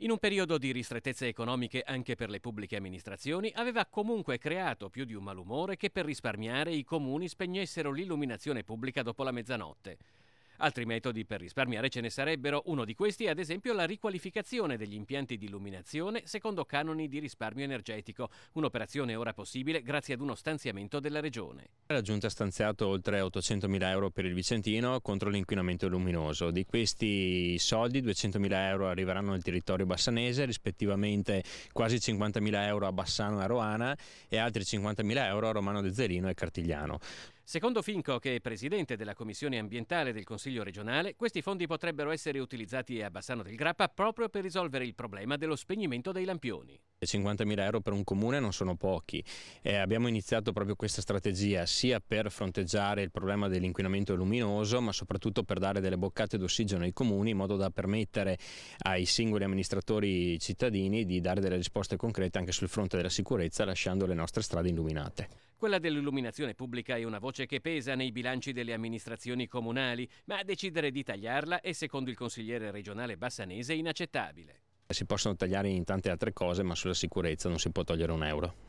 in un periodo di ristrettezze economiche anche per le pubbliche amministrazioni, aveva comunque creato più di un malumore che per risparmiare i comuni spegnessero l'illuminazione pubblica dopo la mezzanotte. Altri metodi per risparmiare ce ne sarebbero. Uno di questi è ad esempio la riqualificazione degli impianti di illuminazione secondo canoni di risparmio energetico, un'operazione ora possibile grazie ad uno stanziamento della Regione. La Giunta ha stanziato oltre 800.000 euro per il Vicentino contro l'inquinamento luminoso. Di questi soldi 200.000 euro arriveranno al territorio bassanese, rispettivamente quasi 50.000 euro a Bassano e a Roana e altri 50.000 euro a Romano de Zerino e Cartigliano. Secondo Finco, che è presidente della Commissione ambientale del Consiglio regionale, questi fondi potrebbero essere utilizzati a Bassano del Grappa proprio per risolvere il problema dello spegnimento dei lampioni. 50.000 euro per un comune non sono pochi. Eh, abbiamo iniziato proprio questa strategia sia per fronteggiare il problema dell'inquinamento luminoso, ma soprattutto per dare delle boccate d'ossigeno ai comuni in modo da permettere ai singoli amministratori cittadini di dare delle risposte concrete anche sul fronte della sicurezza, lasciando le nostre strade illuminate. Quella dell'illuminazione pubblica è una voce che pesa nei bilanci delle amministrazioni comunali, ma decidere di tagliarla è, secondo il consigliere regionale bassanese, inaccettabile. Si possono tagliare in tante altre cose, ma sulla sicurezza non si può togliere un euro.